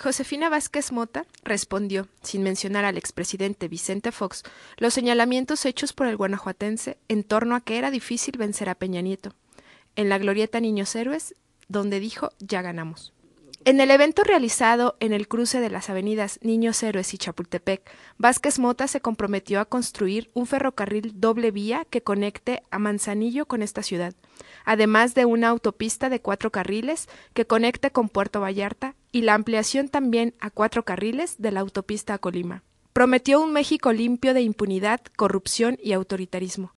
Josefina Vázquez Mota respondió, sin mencionar al expresidente Vicente Fox, los señalamientos hechos por el guanajuatense en torno a que era difícil vencer a Peña Nieto, en la glorieta Niños Héroes, donde dijo ya ganamos. En el evento realizado en el cruce de las avenidas Niños Héroes y Chapultepec, Vázquez Mota se comprometió a construir un ferrocarril doble vía que conecte a Manzanillo con esta ciudad, además de una autopista de cuatro carriles que conecte con Puerto Vallarta y la ampliación también a cuatro carriles de la autopista a Colima. Prometió un México limpio de impunidad, corrupción y autoritarismo.